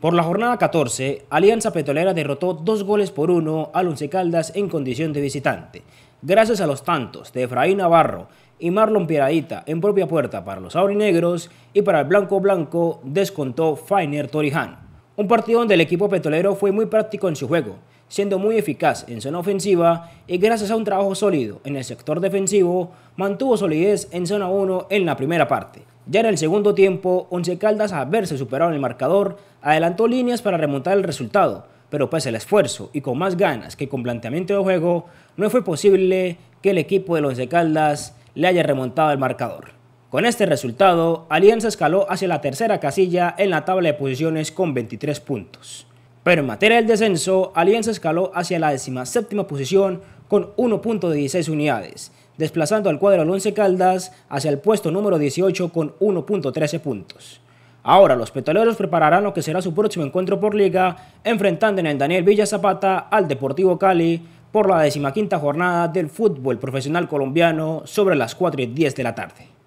Por la jornada 14, Alianza Petrolera derrotó dos goles por uno al Once Caldas en condición de visitante. Gracias a los tantos de Efraín Navarro y Marlon Pieradita en propia puerta para los aurinegros y para el blanco blanco descontó Fainer Toriján. Un partido donde el equipo petrolero fue muy práctico en su juego, siendo muy eficaz en zona ofensiva y gracias a un trabajo sólido en el sector defensivo mantuvo solidez en zona 1 en la primera parte. Ya en el segundo tiempo, Once Caldas, a verse superado en el marcador, adelantó líneas para remontar el resultado, pero pese al esfuerzo y con más ganas que con planteamiento de juego, no fue posible que el equipo de Once Caldas le haya remontado el marcador. Con este resultado, Alianza escaló hacia la tercera casilla en la tabla de posiciones con 23 puntos. Pero en materia del descenso, Alianza escaló hacia la 17 posición con 1.16 unidades, desplazando al cuadro al Caldas hacia el puesto número 18 con 1.13 puntos. Ahora los petroleros prepararán lo que será su próximo encuentro por liga, enfrentando en Daniel Villa Zapata al Deportivo Cali por la decimaquinta jornada del fútbol profesional colombiano sobre las 4 y 10 de la tarde.